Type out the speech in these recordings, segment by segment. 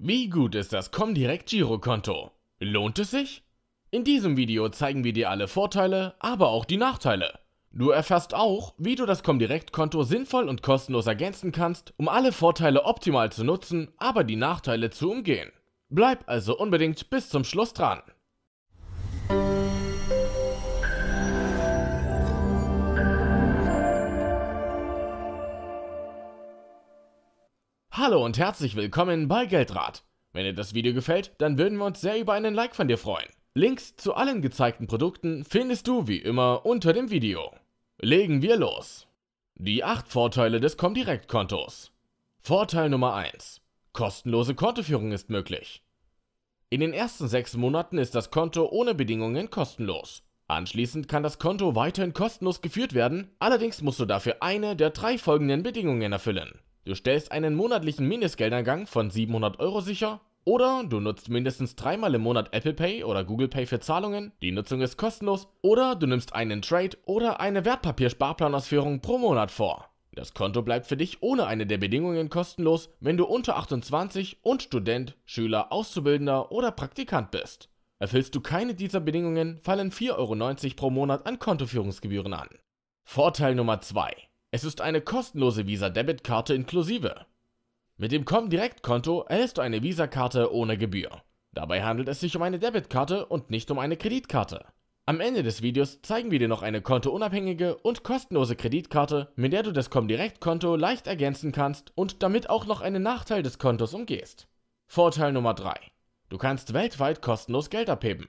Wie gut ist das Comdirect Girokonto? Lohnt es sich? In diesem Video zeigen wir dir alle Vorteile, aber auch die Nachteile. Du erfährst auch, wie du das Comdirect Konto sinnvoll und kostenlos ergänzen kannst, um alle Vorteile optimal zu nutzen, aber die Nachteile zu umgehen. Bleib also unbedingt bis zum Schluss dran. Hallo und herzlich willkommen bei Geldrat. Wenn dir das Video gefällt, dann würden wir uns sehr über einen Like von dir freuen. Links zu allen gezeigten Produkten findest du wie immer unter dem Video. Legen wir los. Die 8 Vorteile des Comdirect-Kontos. Vorteil Nummer 1. Kostenlose Kontoführung ist möglich. In den ersten 6 Monaten ist das Konto ohne Bedingungen kostenlos. Anschließend kann das Konto weiterhin kostenlos geführt werden, allerdings musst du dafür eine der drei folgenden Bedingungen erfüllen. Du stellst einen monatlichen Mindestgeldeingang von 700 Euro sicher oder du nutzt mindestens dreimal im Monat Apple Pay oder Google Pay für Zahlungen, die Nutzung ist kostenlos oder du nimmst einen Trade oder eine Wertpapiersparplanausführung pro Monat vor. Das Konto bleibt für dich ohne eine der Bedingungen kostenlos, wenn du unter 28 und Student, Schüler, Auszubildender oder Praktikant bist. Erfüllst du keine dieser Bedingungen, fallen 4,90 Euro pro Monat an Kontoführungsgebühren an. Vorteil Nummer 2. Es ist eine kostenlose Visa-Debitkarte inklusive. Mit dem Comdirect-Konto erhältst du eine Visa-Karte ohne Gebühr. Dabei handelt es sich um eine Debitkarte und nicht um eine Kreditkarte. Am Ende des Videos zeigen wir dir noch eine kontounabhängige und kostenlose Kreditkarte, mit der du das Comdirect-Konto leicht ergänzen kannst und damit auch noch einen Nachteil des Kontos umgehst. Vorteil Nummer 3. Du kannst weltweit kostenlos Geld abheben.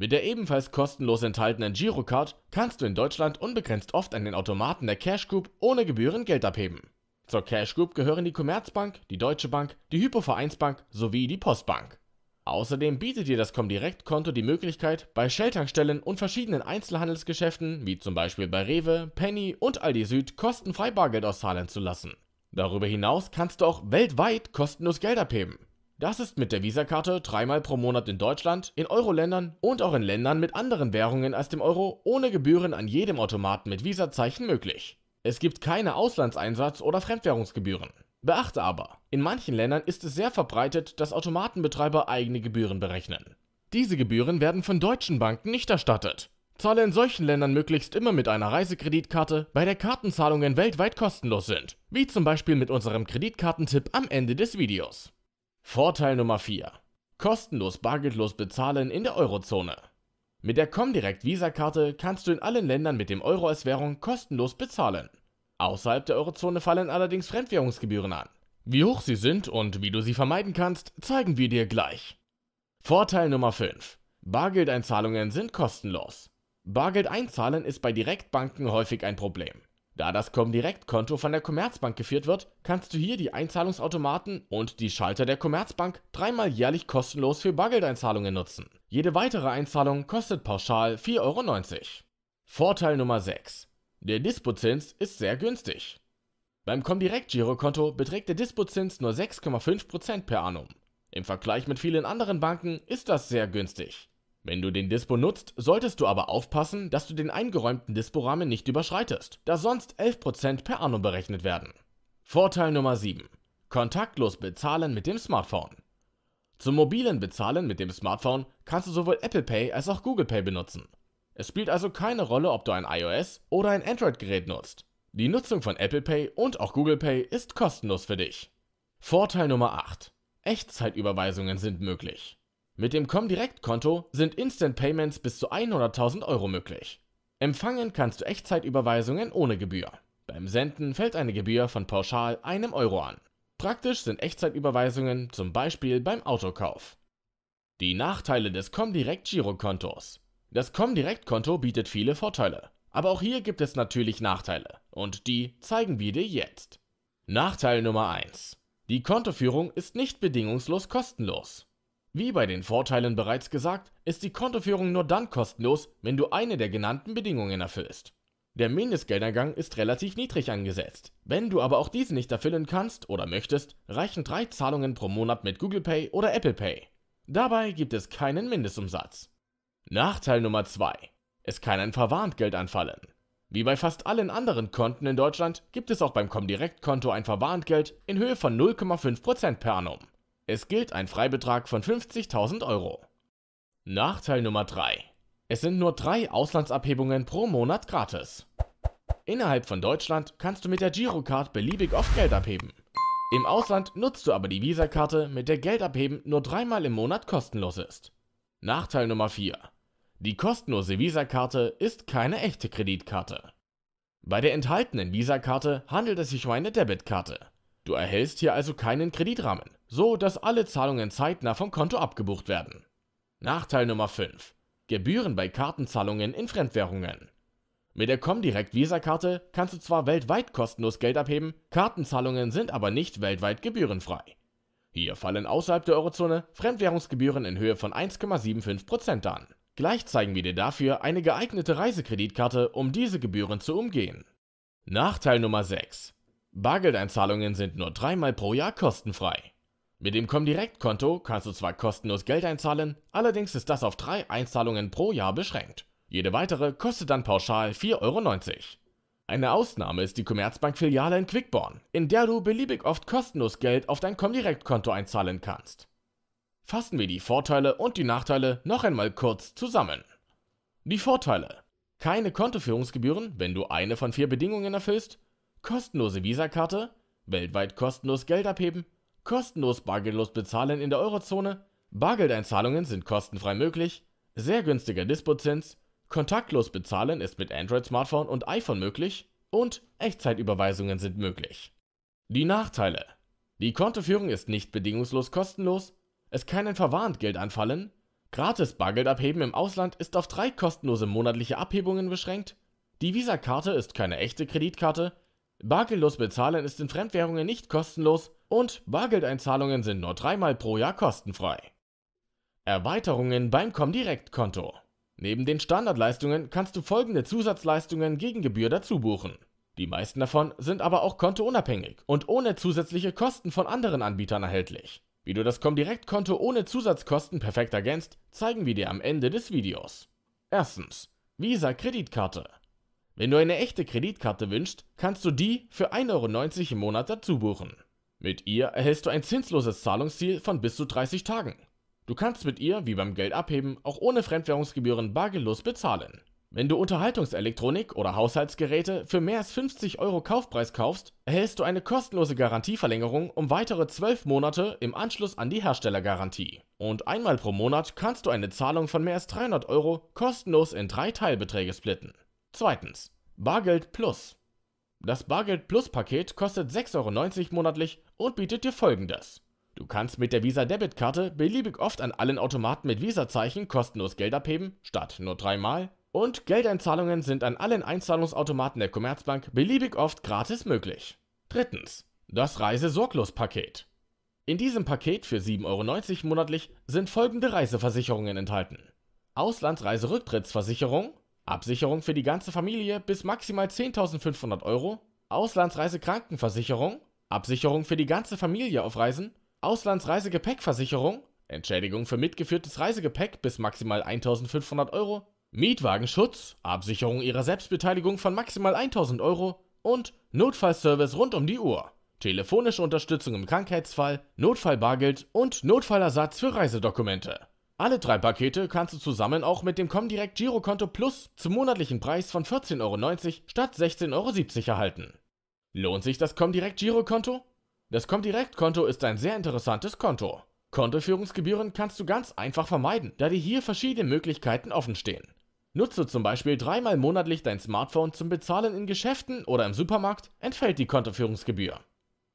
Mit der ebenfalls kostenlos enthaltenen Girocard kannst du in Deutschland unbegrenzt oft an den Automaten der Cash Group ohne Gebühren Geld abheben. Zur Cash Group gehören die Commerzbank, die Deutsche Bank, die Hypovereinsbank sowie die Postbank. Außerdem bietet dir das Comdirect-Konto die Möglichkeit, bei Shell-Tankstellen und verschiedenen Einzelhandelsgeschäften, wie zum Beispiel bei Rewe, Penny und Aldi Süd, kostenfrei Bargeld auszahlen zu lassen. Darüber hinaus kannst du auch weltweit kostenlos Geld abheben. Das ist mit der Visakarte dreimal pro Monat in Deutschland, in Euro-Ländern und auch in Ländern mit anderen Währungen als dem Euro ohne Gebühren an jedem Automaten mit Visa-Zeichen möglich. Es gibt keine Auslandseinsatz- oder Fremdwährungsgebühren. Beachte aber, in manchen Ländern ist es sehr verbreitet, dass Automatenbetreiber eigene Gebühren berechnen. Diese Gebühren werden von deutschen Banken nicht erstattet. Zahle in solchen Ländern möglichst immer mit einer Reisekreditkarte, bei der Kartenzahlungen weltweit kostenlos sind, wie zum Beispiel mit unserem Kreditkartentipp am Ende des Videos. Vorteil Nummer 4. Kostenlos bargeldlos bezahlen in der Eurozone. Mit der Comdirect Visa-Karte kannst du in allen Ländern mit dem Euro als Währung kostenlos bezahlen. Außerhalb der Eurozone fallen allerdings Fremdwährungsgebühren an. Wie hoch sie sind und wie du sie vermeiden kannst, zeigen wir dir gleich. Vorteil Nummer 5. Bargeldeinzahlungen sind kostenlos. Bargeld einzahlen ist bei Direktbanken häufig ein Problem. Da das Comdirect-Konto von der Commerzbank geführt wird, kannst du hier die Einzahlungsautomaten und die Schalter der Commerzbank dreimal jährlich kostenlos für Bargeldeinzahlungen nutzen. Jede weitere Einzahlung kostet pauschal 4,90 Euro. Vorteil Nummer 6. Der Dispozins ist sehr günstig. Beim Comdirect-Girokonto beträgt der Dispozins nur 6,5% per annum. Im Vergleich mit vielen anderen Banken ist das sehr günstig. Wenn du den Dispo nutzt, solltest du aber aufpassen, dass du den eingeräumten Disporahmen nicht überschreitest, da sonst 11% per annum berechnet werden. Vorteil Nummer 7. Kontaktlos bezahlen mit dem Smartphone. Zum mobilen Bezahlen mit dem Smartphone kannst du sowohl Apple Pay als auch Google Pay benutzen. Es spielt also keine Rolle, ob du ein iOS oder ein Android-Gerät nutzt. Die Nutzung von Apple Pay und auch Google Pay ist kostenlos für dich. Vorteil Nummer 8. Echtzeitüberweisungen sind möglich. Mit dem Comdirect-Konto sind Instant Payments bis zu 100.000 Euro möglich. Empfangen kannst du Echtzeitüberweisungen ohne Gebühr. Beim Senden fällt eine Gebühr von pauschal einem Euro an. Praktisch sind Echtzeitüberweisungen zum Beispiel beim Autokauf. Die Nachteile des Comdirect Girokontos. Das Comdirect Konto bietet viele Vorteile, aber auch hier gibt es natürlich Nachteile und die zeigen wir dir jetzt. Nachteil Nummer 1. Die Kontoführung ist nicht bedingungslos kostenlos. Wie bei den Vorteilen bereits gesagt, ist die Kontoführung nur dann kostenlos, wenn du eine der genannten Bedingungen erfüllst. Der Mindestgeldeingang ist relativ niedrig angesetzt. Wenn du aber auch diesen nicht erfüllen kannst oder möchtest, reichen drei Zahlungen pro Monat mit Google Pay oder Apple Pay. Dabei gibt es keinen Mindestumsatz. Nachteil Nummer 2. Es kann ein Verwarntgeld anfallen. Wie bei fast allen anderen Konten in Deutschland gibt es auch beim Comdirect-Konto ein Verwarntgeld in Höhe von 0,5% per annum. Es gilt ein Freibetrag von 50.000 Euro. Nachteil Nummer 3. Es sind nur drei Auslandsabhebungen pro Monat gratis. Innerhalb von Deutschland kannst du mit der Girocard beliebig oft Geld abheben. Im Ausland nutzt du aber die Visa-Karte, mit der Geld abheben nur dreimal im Monat kostenlos ist. Nachteil Nummer 4. Die kostenlose Visa-Karte ist keine echte Kreditkarte. Bei der enthaltenen Visa-Karte handelt es sich um eine Debitkarte. Du erhältst hier also keinen Kreditrahmen so dass alle Zahlungen zeitnah vom Konto abgebucht werden. Nachteil Nummer 5. Gebühren bei Kartenzahlungen in Fremdwährungen. Mit der Comdirect Visa-Karte kannst du zwar weltweit kostenlos Geld abheben, Kartenzahlungen sind aber nicht weltweit gebührenfrei. Hier fallen außerhalb der Eurozone Fremdwährungsgebühren in Höhe von 1,75% an. Gleich zeigen wir dir dafür eine geeignete Reisekreditkarte, um diese Gebühren zu umgehen. Nachteil Nummer 6. Bargeldeinzahlungen sind nur dreimal pro Jahr kostenfrei. Mit dem Comdirect-Konto kannst du zwar kostenlos Geld einzahlen, allerdings ist das auf drei Einzahlungen pro Jahr beschränkt. Jede weitere kostet dann pauschal 4,90 Euro. Eine Ausnahme ist die Commerzbank-Filiale in Quickborn, in der du beliebig oft kostenlos Geld auf dein Comdirect-Konto einzahlen kannst. Fassen wir die Vorteile und die Nachteile noch einmal kurz zusammen. Die Vorteile. Keine Kontoführungsgebühren, wenn du eine von vier Bedingungen erfüllst, kostenlose Visakarte, weltweit kostenlos Geld abheben kostenlos bargeldlos bezahlen in der Eurozone, Bargeldeinzahlungen sind kostenfrei möglich, sehr günstiger Dispozins, kontaktlos bezahlen ist mit Android-Smartphone und iPhone möglich und Echtzeitüberweisungen sind möglich. Die Nachteile. Die Kontoführung ist nicht bedingungslos kostenlos, es kann ein Verwarntgeld anfallen, gratis Bargeld abheben im Ausland ist auf drei kostenlose monatliche Abhebungen beschränkt, die Visa-Karte ist keine echte Kreditkarte Bargeldlos bezahlen ist in Fremdwährungen nicht kostenlos und Bargeldeinzahlungen sind nur dreimal pro Jahr kostenfrei. Erweiterungen beim Comdirect-Konto. Neben den Standardleistungen kannst du folgende Zusatzleistungen gegen Gebühr dazu buchen. Die meisten davon sind aber auch kontounabhängig und ohne zusätzliche Kosten von anderen Anbietern erhältlich. Wie du das Comdirect-Konto ohne Zusatzkosten perfekt ergänzt, zeigen wir dir am Ende des Videos. Erstens Visa Kreditkarte. Wenn du eine echte Kreditkarte wünschst, kannst du die für 1,90 Euro im Monat dazu buchen. Mit ihr erhältst du ein zinsloses Zahlungsziel von bis zu 30 Tagen. Du kannst mit ihr, wie beim Geld abheben, auch ohne Fremdwährungsgebühren bargellos bezahlen. Wenn du Unterhaltungselektronik oder Haushaltsgeräte für mehr als 50 Euro Kaufpreis kaufst, erhältst du eine kostenlose Garantieverlängerung um weitere 12 Monate im Anschluss an die Herstellergarantie. Und einmal pro Monat kannst du eine Zahlung von mehr als 300 Euro kostenlos in drei Teilbeträge splitten. Zweitens Bargeld Plus. Das Bargeld Plus Paket kostet 6,90 Euro monatlich und bietet dir folgendes. Du kannst mit der Visa Debitkarte beliebig oft an allen Automaten mit Visa-Zeichen kostenlos Geld abheben, statt nur dreimal. Und Geldeinzahlungen sind an allen Einzahlungsautomaten der Commerzbank beliebig oft gratis möglich. Drittens. Das Reise-Sorglos-Paket. In diesem Paket für 7,90 Euro monatlich sind folgende Reiseversicherungen enthalten. Auslandsreiserücktrittsversicherung, Absicherung für die ganze Familie bis maximal 10.500 Euro, Auslandsreisekrankenversicherung, Absicherung für die ganze Familie auf Reisen, Auslandsreisegepäckversicherung, Entschädigung für mitgeführtes Reisegepäck bis maximal 1.500 Euro, Mietwagenschutz, Absicherung ihrer Selbstbeteiligung von maximal 1.000 Euro und Notfallservice rund um die Uhr, telefonische Unterstützung im Krankheitsfall, Notfallbargeld und Notfallersatz für Reisedokumente. Alle drei Pakete kannst du zusammen auch mit dem Comdirect Girokonto Plus zum monatlichen Preis von 14,90 Euro statt 16,70 Euro erhalten. Lohnt sich das Comdirect Girokonto? Das Comdirect-Konto ist ein sehr interessantes Konto. Kontoführungsgebühren kannst du ganz einfach vermeiden, da dir hier verschiedene Möglichkeiten offenstehen. Nutze zum Beispiel dreimal monatlich dein Smartphone zum Bezahlen in Geschäften oder im Supermarkt, entfällt die Kontoführungsgebühr.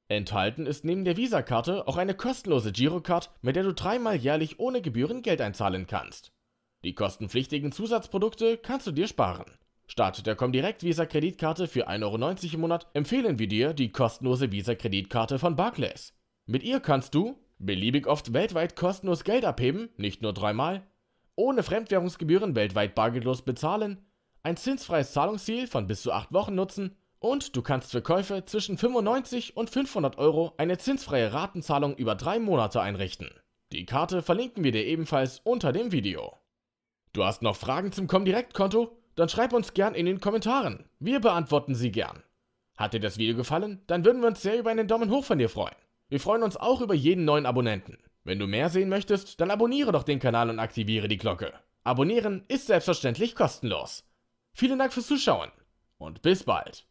Enthalten ist neben der Visa-Karte auch eine kostenlose Girocard, mit der du dreimal jährlich ohne Gebühren Geld einzahlen kannst. Die kostenpflichtigen Zusatzprodukte kannst du dir sparen. Statt der Comdirect Visa Kreditkarte für 1,90 Euro im Monat empfehlen wir dir die kostenlose Visa Kreditkarte von Barclays. Mit ihr kannst du beliebig oft weltweit kostenlos Geld abheben, nicht nur dreimal, ohne Fremdwährungsgebühren weltweit bargeldlos bezahlen, ein zinsfreies Zahlungsziel von bis zu 8 Wochen nutzen und du kannst für Käufe zwischen 95 und 500 Euro eine zinsfreie Ratenzahlung über drei Monate einrichten. Die Karte verlinken wir dir ebenfalls unter dem Video. Du hast noch Fragen zum Comdirect-Konto? Dann schreib uns gern in den Kommentaren. Wir beantworten sie gern. Hat dir das Video gefallen? Dann würden wir uns sehr über einen Daumen hoch von dir freuen. Wir freuen uns auch über jeden neuen Abonnenten. Wenn du mehr sehen möchtest, dann abonniere doch den Kanal und aktiviere die Glocke. Abonnieren ist selbstverständlich kostenlos. Vielen Dank fürs Zuschauen und bis bald.